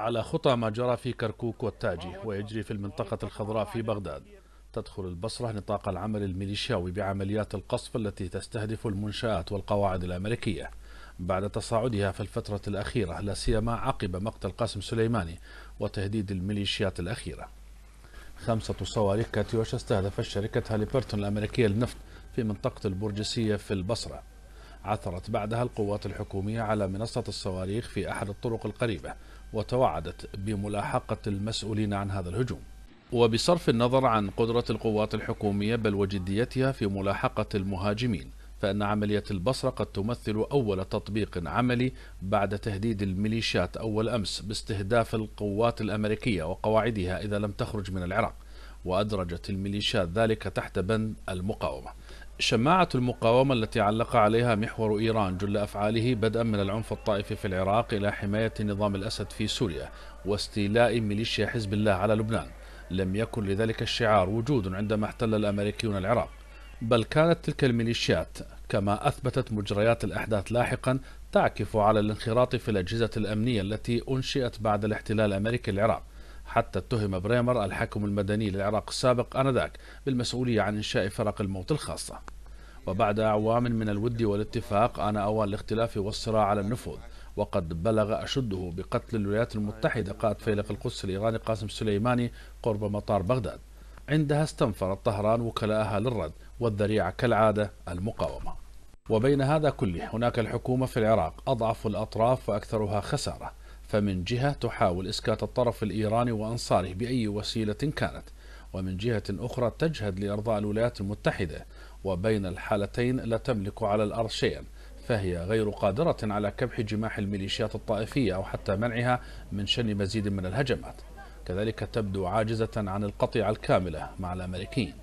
على خطى ما جرى في كركوك والتاجي ويجري في المنطقة الخضراء في بغداد تدخل البصرة نطاق العمل الميليشياوي بعمليات القصف التي تستهدف المنشآت والقواعد الأمريكية بعد تصاعدها في الفترة الأخيرة لا سيما عقب مقتل قاسم سليماني وتهديد الميليشيات الأخيرة خمسة صواريخ كاتيوشا استهدف الشركة هاليبرتون الأمريكية للنفط في منطقة البرجسية في البصرة عثرت بعدها القوات الحكومية على منصة الصواريخ في أحد الطرق القريبة وتوعدت بملاحقة المسؤولين عن هذا الهجوم وبصرف النظر عن قدرة القوات الحكومية بل وجديتها في ملاحقة المهاجمين فإن عملية البصرة قد تمثل أول تطبيق عملي بعد تهديد الميليشيات أول أمس باستهداف القوات الأمريكية وقواعدها إذا لم تخرج من العراق وأدرجت الميليشيات ذلك تحت بند المقاومة شماعة المقاومة التي علق عليها محور إيران جل أفعاله بدءا من العنف الطائفي في العراق إلى حماية نظام الأسد في سوريا واستيلاء ميليشيا حزب الله على لبنان لم يكن لذلك الشعار وجود عندما احتل الأمريكيون العراق بل كانت تلك الميليشيات كما أثبتت مجريات الأحداث لاحقا تعكف على الانخراط في الأجهزة الأمنية التي أنشئت بعد الاحتلال الأمريكي للعراق حتى اتهم بريمر الحاكم المدني للعراق السابق آنذاك بالمسؤولية عن إنشاء فرق الموت الخاصة وبعد أعوام من الود والاتفاق أنا أول الاختلاف والصراع على النفوذ وقد بلغ أشده بقتل الولايات المتحدة قائد فيلق القدس الإيراني قاسم سليماني قرب مطار بغداد عندها استنفرت طهران وكلاءها للرد والذريعة كالعادة المقاومة وبين هذا كله هناك الحكومة في العراق أضعف الأطراف وأكثرها خسارة فمن جهة تحاول إسكات الطرف الإيراني وأنصاره بأي وسيلة كانت ومن جهة أخرى تجهد لإرضاء الولايات المتحدة وبين الحالتين لا تملك على الأرض شيئا فهي غير قادرة على كبح جماح الميليشيات الطائفية أو حتى منعها من شن مزيد من الهجمات كذلك تبدو عاجزة عن القطيعة الكاملة مع الأمريكيين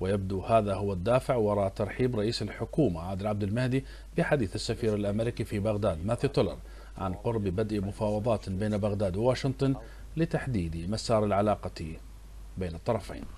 ويبدو هذا هو الدافع وراء ترحيب رئيس الحكومة عادل عبد المهدي بحديث السفير الأمريكي في بغداد ماثيو تولر عن قرب بدء مفاوضات بين بغداد وواشنطن لتحديد مسار العلاقة بين الطرفين